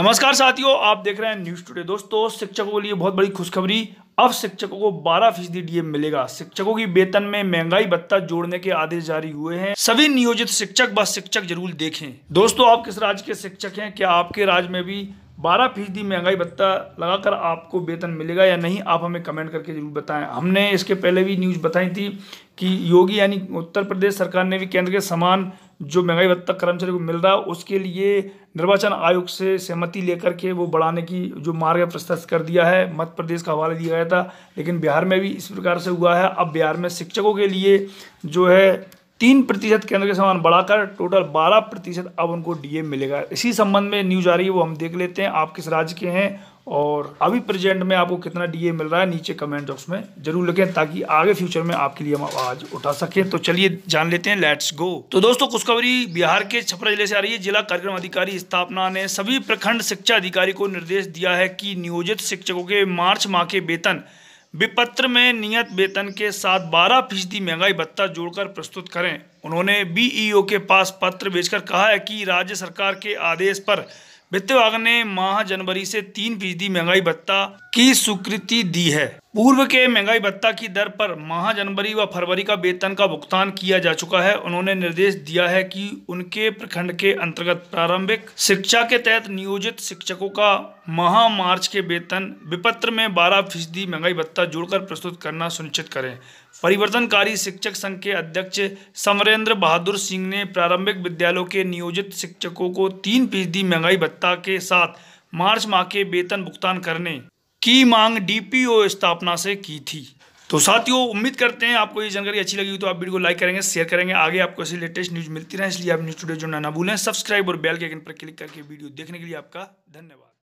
नमस्कार साथियों आप देख रहे हैं न्यूज टुडे दोस्तों शिक्षकों के लिए बहुत बड़ी खुशखबरी अब शिक्षकों को 12 फीसदी डीएम मिलेगा शिक्षकों की वेतन में महंगाई भत्ता जोड़ने के आदेश जारी हुए हैं सभी नियोजित शिक्षक व शिक्षक जरूर देखें दोस्तों आप किस राज्य के शिक्षक हैं क्या आपके राज्य में भी बारह फीसदी महंगाई भत्ता लगाकर आपको वेतन मिलेगा या नहीं आप हमें कमेंट करके जरूर बताएं हमने इसके पहले भी न्यूज़ बताई थी कि योगी यानी उत्तर प्रदेश सरकार ने भी केंद्र के समान जो महंगाई भत्ता कर्मचारी को मिल रहा है उसके लिए निर्वाचन आयोग से सहमति लेकर के वो बढ़ाने की जो मार्ग प्रस्तुत कर दिया है मध्य प्रदेश का हवाला दिया गया था लेकिन बिहार में भी इस प्रकार से हुआ है अब बिहार में शिक्षकों के लिए जो है तीन प्रतिशत केंद्र के समान बढ़ाकर टोटल बारह प्रतिशत अब उनको डीए मिलेगा इसी संबंध में न्यूज आ रही है वो हम देख लेते हैं आप किस राज्य के हैं और अभी प्रेजेंट में आपको कितना डीए मिल रहा है नीचे कमेंट बॉक्स में जरूर लिखें ताकि आगे फ्यूचर में आपके लिए हम आवाज उठा सकें तो चलिए जान लेते हैं लेट्स गो तो दोस्तों खुशखबरी बिहार के छपरा जिले से आ रही है जिला कार्यक्रम अधिकारी स्थापना ने सभी प्रखंड शिक्षा अधिकारी को निर्देश दिया है कि नियोजित शिक्षकों के मार्च माह के वेतन विपत्र में नियत वेतन के साथ बारह फीसदी महंगाई भत्ता जोड़कर प्रस्तुत करें उन्होंने बीईओ e के पास पत्र भेजकर कहा है कि राज्य सरकार के आदेश पर वित्त विभाग ने माह जनवरी से तीन फीसदी महंगाई भत्ता की स्वीकृति दी है पूर्व के महंगाई भत्ता की दर पर माह जनवरी व फरवरी का वेतन का भुगतान किया जा चुका है उन्होंने निर्देश दिया है कि उनके प्रखंड के अंतर्गत प्रारंभिक शिक्षा के तहत नियोजित शिक्षकों का माह मार्च के वेतन विपत्र में 12 फीसदी महंगाई भत्ता जोड़कर प्रस्तुत करना सुनिश्चित करें परिवर्तनकारी शिक्षक संघ के अध्यक्ष समरेंद्र बहादुर सिंह ने प्रारंभिक विद्यालयों के नियोजित शिक्षकों को तीन फीसदी महंगाई भत्ता के साथ मार्च माह के वेतन भुगतान करने की मांग डीपीओ स्थापना से की थी तो साथियों उम्मीद करते हैं आपको ये जानकारी अच्छी लगी तो आप वीडियो को लाइक करेंगे शेयर करेंगे आगे आपको ऐसी लेटेस्ट न्यूज़ मिलती रहे इसलिए आप न्यूज़ टुडे जुड़ना ना भूलें सब्सक्राइब और बेल के आइकन पर क्लिक करके वीडियो देखने के लिए आपका धन्यवाद